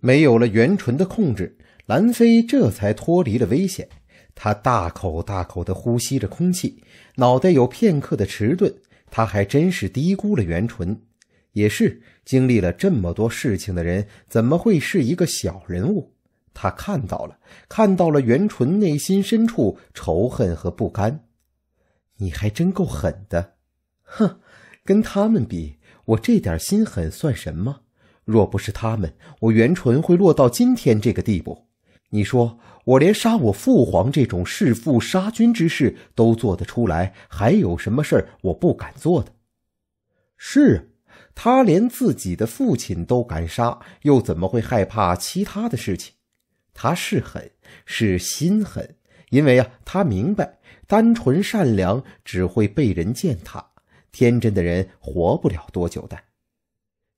没有了元纯的控制，兰飞这才脱离了危险。他大口大口的呼吸着空气，脑袋有片刻的迟钝。他还真是低估了元纯。也是经历了这么多事情的人，怎么会是一个小人物？他看到了，看到了元纯内心深处仇恨和不甘。你还真够狠的，哼！跟他们比，我这点心狠算什么？若不是他们，我袁纯会落到今天这个地步。你说，我连杀我父皇这种弑父杀君之事都做得出来，还有什么事儿我不敢做的？是啊，他连自己的父亲都敢杀，又怎么会害怕其他的事情？他是狠，是心狠，因为啊，他明白单纯善良只会被人践踏，天真的人活不了多久的。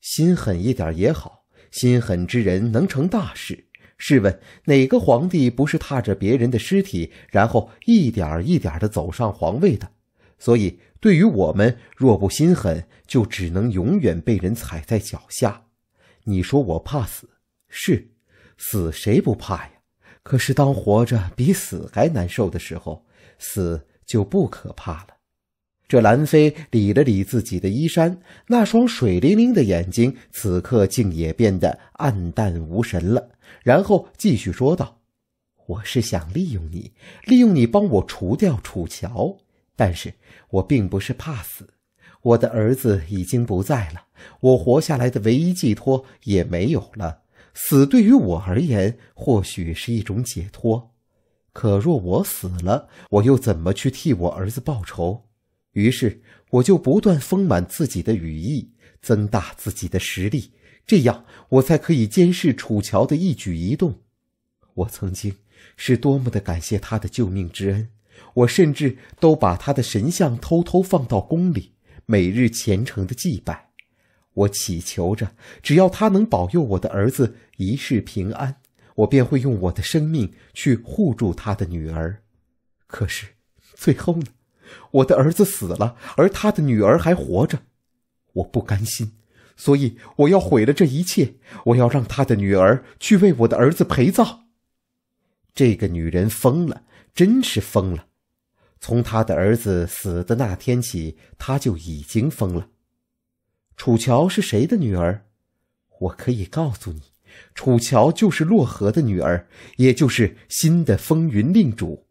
心狠一点也好，心狠之人能成大事。试问哪个皇帝不是踏着别人的尸体，然后一点一点的走上皇位的？所以，对于我们若不心狠，就只能永远被人踩在脚下。你说我怕死？是，死谁不怕呀？可是当活着比死还难受的时候，死就不可怕了。这兰妃理了理自己的衣衫，那双水灵灵的眼睛此刻竟也变得暗淡无神了。然后继续说道：“我是想利用你，利用你帮我除掉楚乔。但是我并不是怕死，我的儿子已经不在了，我活下来的唯一寄托也没有了。死对于我而言，或许是一种解脱。可若我死了，我又怎么去替我儿子报仇？”于是，我就不断丰满自己的羽翼，增大自己的实力，这样我才可以监视楚乔的一举一动。我曾经是多么的感谢他的救命之恩，我甚至都把他的神像偷偷放到宫里，每日虔诚的祭拜。我祈求着，只要他能保佑我的儿子一世平安，我便会用我的生命去护住他的女儿。可是，最后呢？我的儿子死了，而他的女儿还活着，我不甘心，所以我要毁了这一切，我要让他的女儿去为我的儿子陪葬。这个女人疯了，真是疯了。从他的儿子死的那天起，她就已经疯了。楚乔是谁的女儿？我可以告诉你，楚乔就是洛河的女儿，也就是新的风云令主。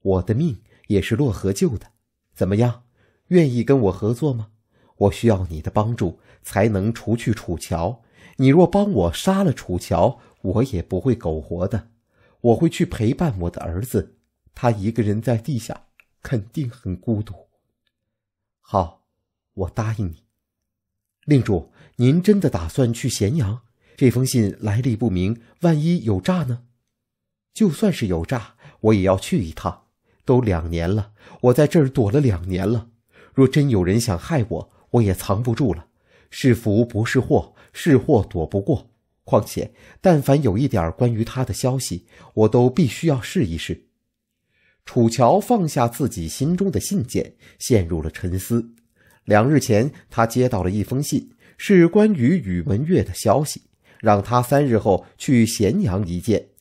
我的命。也是洛河救的，怎么样？愿意跟我合作吗？我需要你的帮助才能除去楚乔。你若帮我杀了楚乔，我也不会苟活的。我会去陪伴我的儿子，他一个人在地下，肯定很孤独。好，我答应你。令主，您真的打算去咸阳？这封信来历不明，万一有诈呢？就算是有诈，我也要去一趟。都两年了，我在这儿躲了两年了。若真有人想害我，我也藏不住了。是福不是祸，是祸躲不过。况且，但凡有一点关于他的消息，我都必须要试一试。楚乔放下自己心中的信件，陷入了沉思。两日前，他接到了一封信，是关于宇文玥的消息，让他三日后去咸阳一见。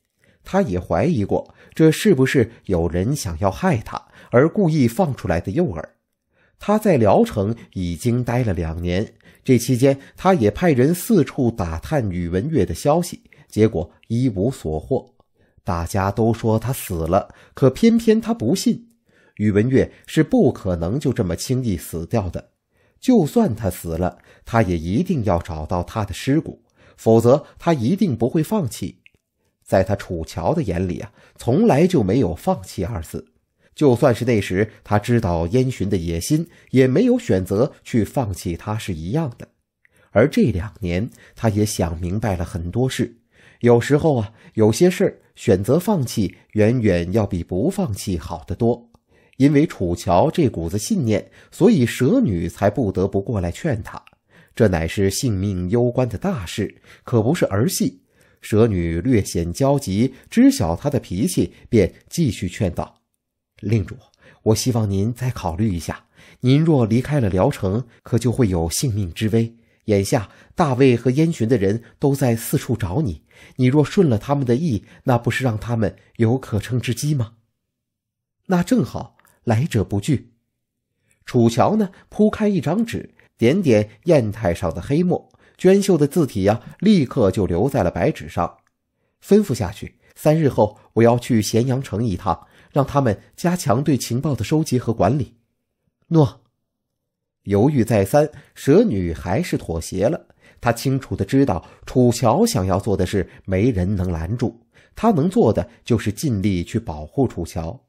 他也怀疑过，这是不是有人想要害他而故意放出来的诱饵？他在聊城已经待了两年，这期间他也派人四处打探宇文玥的消息，结果一无所获。大家都说他死了，可偏偏他不信。宇文玥是不可能就这么轻易死掉的，就算他死了，他也一定要找到他的尸骨，否则他一定不会放弃。在他楚乔的眼里啊，从来就没有放弃二字。就算是那时，他知道燕洵的野心，也没有选择去放弃他是一样的。而这两年，他也想明白了很多事。有时候啊，有些事选择放弃，远远要比不放弃好得多。因为楚乔这股子信念，所以蛇女才不得不过来劝他。这乃是性命攸关的大事，可不是儿戏。蛇女略显焦急，知晓他的脾气，便继续劝道：“令主，我希望您再考虑一下。您若离开了聊城，可就会有性命之危。眼下大卫和燕洵的人都在四处找你，你若顺了他们的意，那不是让他们有可乘之机吗？那正好，来者不拒。”楚乔呢，铺开一张纸，点点砚台上的黑墨。娟秀的字体呀，立刻就留在了白纸上。吩咐下去，三日后我要去咸阳城一趟，让他们加强对情报的收集和管理。诺。犹豫再三，蛇女还是妥协了。她清楚的知道楚乔想要做的事，没人能拦住。她能做的就是尽力去保护楚乔。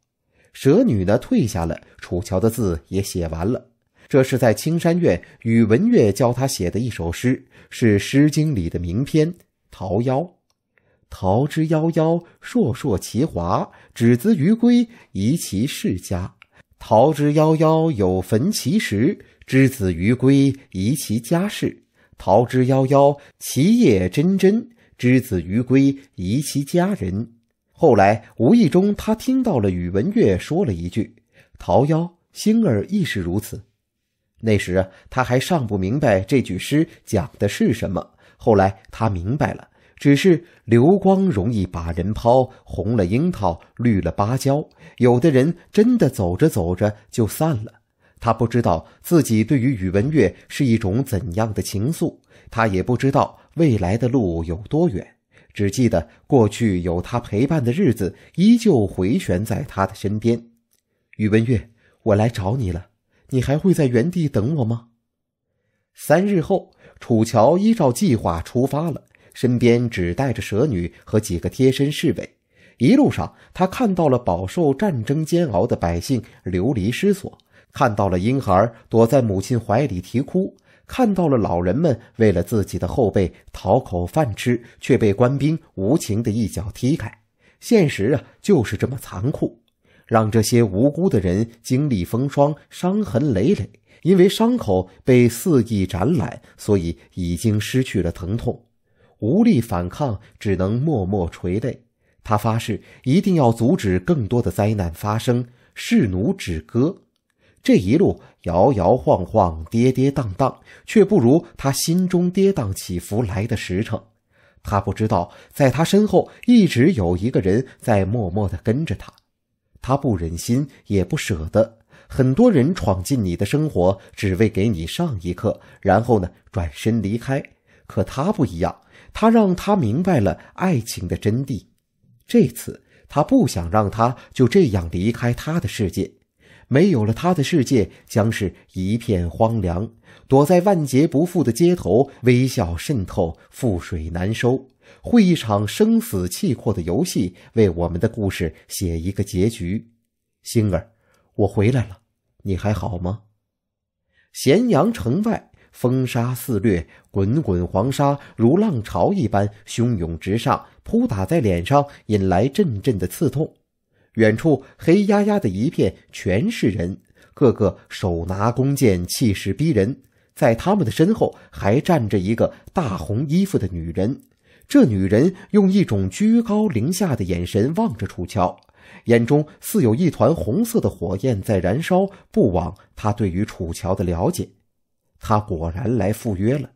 蛇女呢，退下了。楚乔的字也写完了。这是在青山院，宇文玥教他写的一首诗，是《诗经》里的名篇《桃夭》。桃之夭夭，烁烁其华。之子于归，宜其室家。桃之夭夭，有逢其实。之子于归，宜其家室。桃之夭夭，其叶蓁蓁。之子于归，宜其家人。后来无意中，他听到了宇文玥说了一句：“桃夭，星儿亦是如此。”那时啊，他还尚不明白这句诗讲的是什么。后来他明白了，只是流光容易把人抛，红了樱桃，绿了芭蕉。有的人真的走着走着就散了。他不知道自己对于宇文玥是一种怎样的情愫，他也不知道未来的路有多远，只记得过去有他陪伴的日子依旧回旋在他的身边。宇文玥，我来找你了。你还会在原地等我吗？三日后，楚乔依照计划出发了，身边只带着蛇女和几个贴身侍卫。一路上，他看到了饱受战争煎熬的百姓流离失所，看到了婴孩躲在母亲怀里啼哭，看到了老人们为了自己的后辈讨口饭吃，却被官兵无情的一脚踢开。现实啊，就是这么残酷。让这些无辜的人经历风霜，伤痕累累。因为伤口被肆意展览，所以已经失去了疼痛，无力反抗，只能默默垂泪。他发誓一定要阻止更多的灾难发生，誓奴止戈。这一路摇摇晃晃，跌跌荡荡，却不如他心中跌宕起伏来的实诚。他不知道，在他身后一直有一个人在默默地跟着他。他不忍心，也不舍得。很多人闯进你的生活，只为给你上一课，然后呢，转身离开。可他不一样，他让他明白了爱情的真谛。这次，他不想让他就这样离开他的世界。没有了他的世界，将是一片荒凉。躲在万劫不复的街头，微笑渗透，覆水难收。会一场生死契阔的游戏，为我们的故事写一个结局。星儿，我回来了，你还好吗？咸阳城外，风沙肆虐，滚滚黄沙如浪潮一般汹涌直上，扑打在脸上，引来阵阵的刺痛。远处黑压压的一片，全是人，个个手拿弓箭，气势逼人。在他们的身后，还站着一个大红衣服的女人。这女人用一种居高临下的眼神望着楚乔，眼中似有一团红色的火焰在燃烧。不枉她对于楚乔的了解，她果然来赴约了。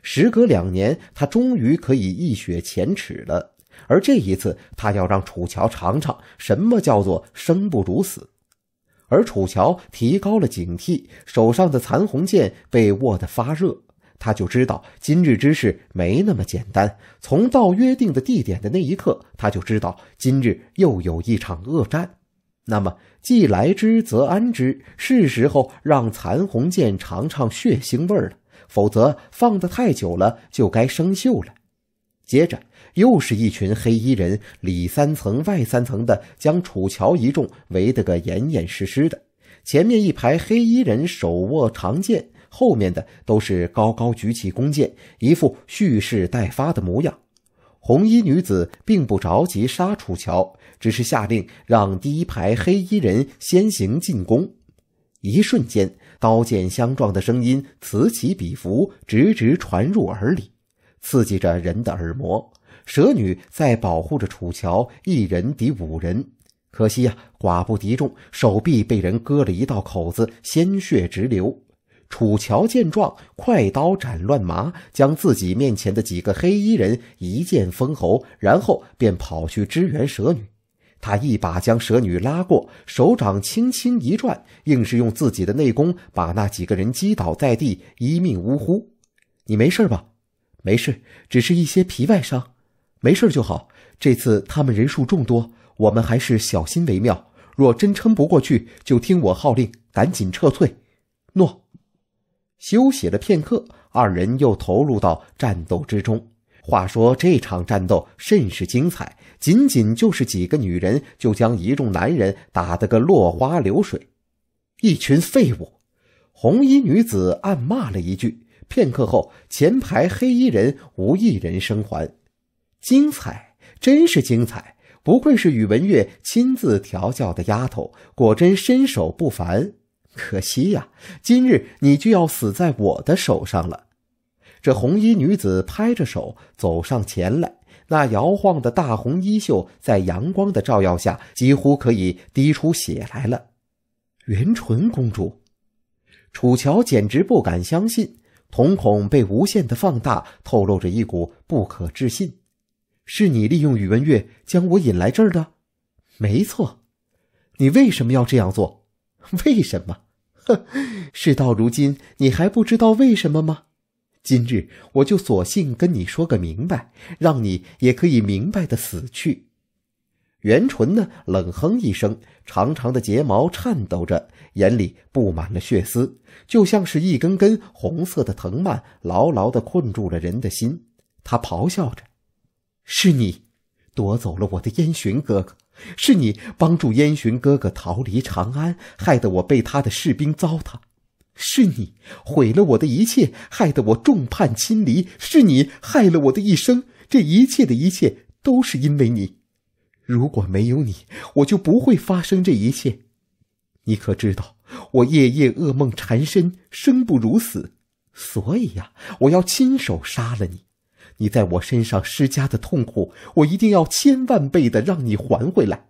时隔两年，她终于可以一雪前耻了。而这一次，她要让楚乔尝尝什么叫做生不如死。而楚乔提高了警惕，手上的残红剑被握得发热。他就知道今日之事没那么简单。从到约定的地点的那一刻，他就知道今日又有一场恶战。那么既来之则安之，是时候让残红剑尝尝血腥味了。否则放得太久了，就该生锈了。接着又是一群黑衣人，里三层外三层的将楚乔一众围得个严严实实的。前面一排黑衣人手握长剑。后面的都是高高举起弓箭，一副蓄势待发的模样。红衣女子并不着急杀楚乔，只是下令让第一排黑衣人先行进攻。一瞬间，刀剑相撞的声音此起彼伏，直直传入耳里，刺激着人的耳膜。蛇女在保护着楚乔，一人敌五人，可惜呀，寡不敌众，手臂被人割了一道口子，鲜血直流。楚乔见状，快刀斩乱麻，将自己面前的几个黑衣人一剑封喉，然后便跑去支援蛇女。他一把将蛇女拉过，手掌轻轻一转，硬是用自己的内功把那几个人击倒在地，一命呜呼。你没事吧？没事，只是一些皮外伤。没事就好。这次他们人数众多，我们还是小心为妙。若真撑不过去，就听我号令，赶紧撤退。诺。休息了片刻，二人又投入到战斗之中。话说这场战斗甚是精彩，仅仅就是几个女人就将一众男人打得个落花流水。一群废物！红衣女子暗骂了一句。片刻后，前排黑衣人无一人生还。精彩，真是精彩！不愧是宇文玥亲自调教的丫头，果真身手不凡。可惜呀，今日你就要死在我的手上了。这红衣女子拍着手走上前来，那摇晃的大红衣袖在阳光的照耀下，几乎可以滴出血来了。元淳公主，楚乔简直不敢相信，瞳孔被无限的放大，透露着一股不可置信。是你利用宇文玥将我引来这儿的？没错，你为什么要这样做？为什么？哼，事到如今，你还不知道为什么吗？今日我就索性跟你说个明白，让你也可以明白的死去。袁纯呢，冷哼一声，长长的睫毛颤抖着，眼里布满了血丝，就像是一根根红色的藤蔓，牢牢的困住了人的心。他咆哮着：“是你。”夺走了我的燕洵哥哥，是你帮助燕洵哥哥逃离长安，害得我被他的士兵糟蹋，是你毁了我的一切，害得我众叛亲离，是你害了我的一生，这一切的一切都是因为你，如果没有你，我就不会发生这一切，你可知道我夜夜噩梦缠身，生不如死，所以呀，我要亲手杀了你。你在我身上施加的痛苦，我一定要千万倍的让你还回来。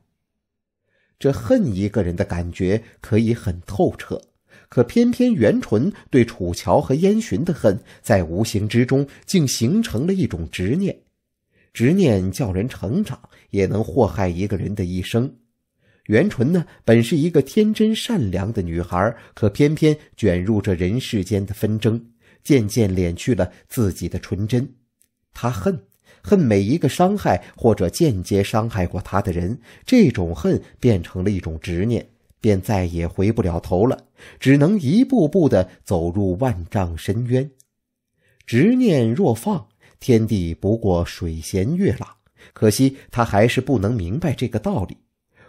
这恨一个人的感觉可以很透彻，可偏偏袁纯对楚乔和燕洵的恨，在无形之中竟形成了一种执念。执念叫人成长，也能祸害一个人的一生。袁纯呢，本是一个天真善良的女孩，可偏偏卷入这人世间的纷争，渐渐敛去了自己的纯真。他恨，恨每一个伤害或者间接伤害过他的人。这种恨变成了一种执念，便再也回不了头了，只能一步步的走入万丈深渊。执念若放，天地不过水闲月朗。可惜他还是不能明白这个道理。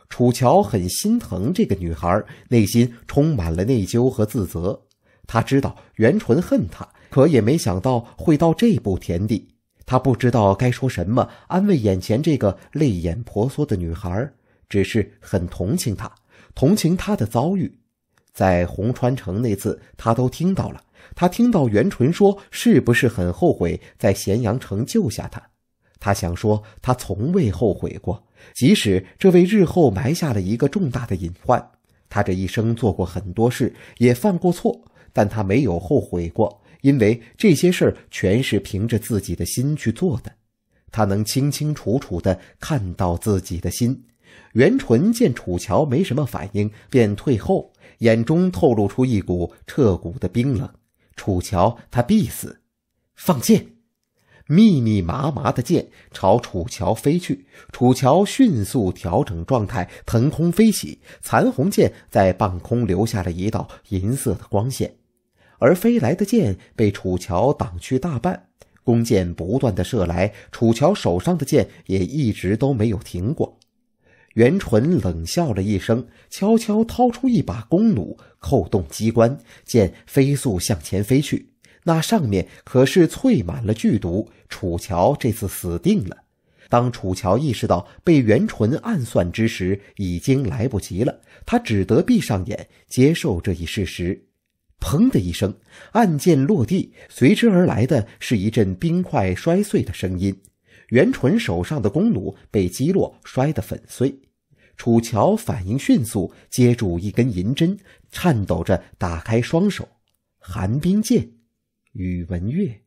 楚乔很心疼这个女孩，内心充满了内疚和自责。他知道袁纯恨他，可也没想到会到这步田地。他不知道该说什么安慰眼前这个泪眼婆娑的女孩，只是很同情她，同情她的遭遇。在红川城那次，他都听到了。他听到袁纯说：“是不是很后悔在咸阳城救下他？”他想说：“他从未后悔过，即使这为日后埋下了一个重大的隐患。”他这一生做过很多事，也犯过错，但他没有后悔过。因为这些事儿全是凭着自己的心去做的，他能清清楚楚的看到自己的心。袁纯见楚乔没什么反应，便退后，眼中透露出一股彻骨的冰冷。楚乔，他必死！放箭！密密麻麻的箭朝楚乔飞去，楚乔迅速调整状态，腾空飞起，残虹剑在半空留下了一道银色的光线。而飞来的箭被楚乔挡去大半，弓箭不断的射来，楚乔手上的箭也一直都没有停过。袁纯冷笑了一声，悄悄掏出一把弓弩，扣动机关，箭飞速向前飞去。那上面可是淬满了剧毒，楚乔这次死定了。当楚乔意识到被袁纯暗算之时，已经来不及了，他只得闭上眼，接受这一事实。砰的一声，暗箭落地，随之而来的是一阵冰块摔碎的声音。袁纯手上的弓弩被击落，摔得粉碎。楚乔反应迅速，接住一根银针，颤抖着打开双手。寒冰剑，宇文玥。